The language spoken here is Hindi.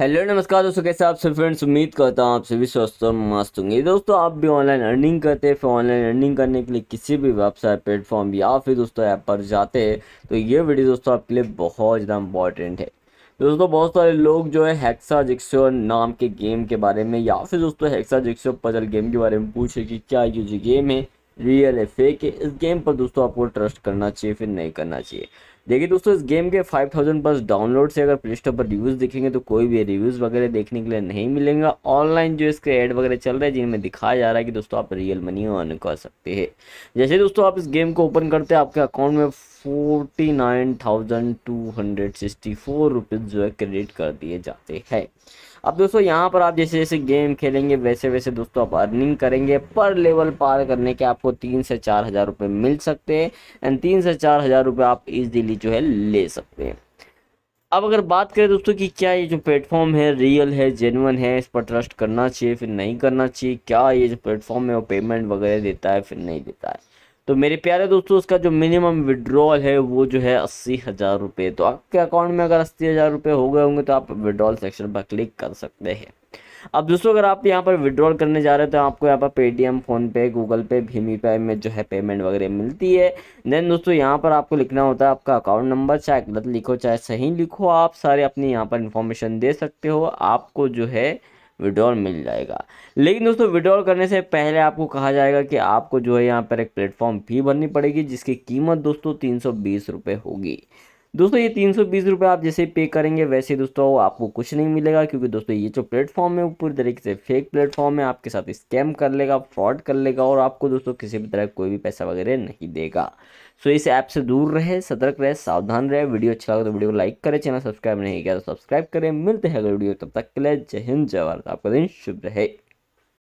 हेलो नमस्कार दोस्तों कैसे आप सभी फ्रेंड्स उम्मीद करता हूँ आप सभी स्वस्थ और मस्त होंगे दोस्तों आप भी ऑनलाइन अर्निंग करते हैं फिर ऑनलाइन अर्निंग करने के लिए किसी भी वेबसाइट प्लेटफॉर्म या फिर दोस्तों ऐप पर जाते हैं तो ये वीडियो दोस्तों आपके लिए बहुत ज़्यादा इंपॉर्टेंट है दोस्तों बहुत सारे लोग जो है हेक्सा जिक्सो नाम के गेम के बारे में या फिर दोस्तों हेक्सा जिक्सो पजल गेम के बारे में पूछे कि क्या ये जो गेम है रियल है फेक है इस गेम पर दोस्तों आपको ट्रस्ट करना चाहिए फिर नहीं करना चाहिए देखिए दोस्तों इस गेम के 5000 प्लस डाउनलोड से अगर प्ले स्टोर पर रिव्यूज़ देखेंगे तो कोई भी रिव्यूज़ वगैरह देखने के लिए नहीं मिलेंगे ऑनलाइन जो इसके ऐड वगैरह चल रहे हैं जिनमें दिखाया जा रहा है कि दोस्तों आप रियल मनी अर्न कर सकते हैं जैसे दोस्तों आप इस गेम को ओपन करते हैं आपके अकाउंट में forty nine thousand two hundred sixty four rupees जो है क्रेडिट कर दिए जाते हैं अब दोस्तों यहाँ पर आप जैसे जैसे गेम खेलेंगे वैसे वैसे दोस्तों आप अर्निंग करेंगे पर लेवल पार करने के आपको तीन से चार हज़ार रुपये मिल सकते हैं एंड तीन से चार हज़ार रुपये आप इजीली जो है ले सकते हैं अब अगर बात करें दोस्तों कि क्या ये जो प्लेटफॉर्म है रियल है जेनवन है इस पर ट्रस्ट करना चाहिए फिर नहीं करना चाहिए क्या ये जो प्लेटफॉर्म है वो पेमेंट वगैरह देता है फिर नहीं देता है तो मेरे प्यारे दोस्तों उसका जो मिनिमम विड्रॉल है वो जो है अस्सी हज़ार रुपये तो आपके अकाउंट में अगर अस्सी हज़ार रुपये हो गए होंगे तो आप विड्रॉल सेक्शन पर क्लिक कर सकते हैं अब दोस्तों अगर आप यहाँ पर विड्रॉल करने जा रहे हो तो आपको यहाँ पर पेटीएम फ़ोनपे गूगल पे भीम पे में जो है पेमेंट वगैरह मिलती है देन दोस्तों यहाँ पर आपको लिखना होता है आपका अकाउंट नंबर चाहे गलत लिखो चाहे सही लिखो आप सारे अपनी यहाँ पर इंफॉर्मेशन दे सकते हो आपको जो है विड्रॉल मिल जाएगा लेकिन दोस्तों विड्रॉल करने से पहले आपको कहा जाएगा कि आपको जो है यहाँ पर एक प्लेटफॉर्म फी भरनी पड़ेगी जिसकी कीमत दोस्तों तीन सौ बीस रुपये होगी दोस्तों ये तीन सौ आप जैसे पे करेंगे वैसे दोस्तों आपको कुछ नहीं मिलेगा क्योंकि दोस्तों ये जो प्लेटफॉर्म है वो पूरी तरीके से फेक प्लेटफॉर्म है आपके साथ स्कैम कर लेगा फ्रॉड कर लेगा और आपको दोस्तों किसी भी तरह कोई भी पैसा वगैरह नहीं देगा सो इस ऐप से दूर रहे सतर्क रहे सावधान रहे वीडियो अच्छा लगा तो वीडियो को लाइक करें चैनल सब्सक्राइब नहीं किया तो सब्सक्राइब करें मिलते हैं अगले वीडियो तब तक के लिए जय हिंद जय भारत आपका दिन शुभ रहे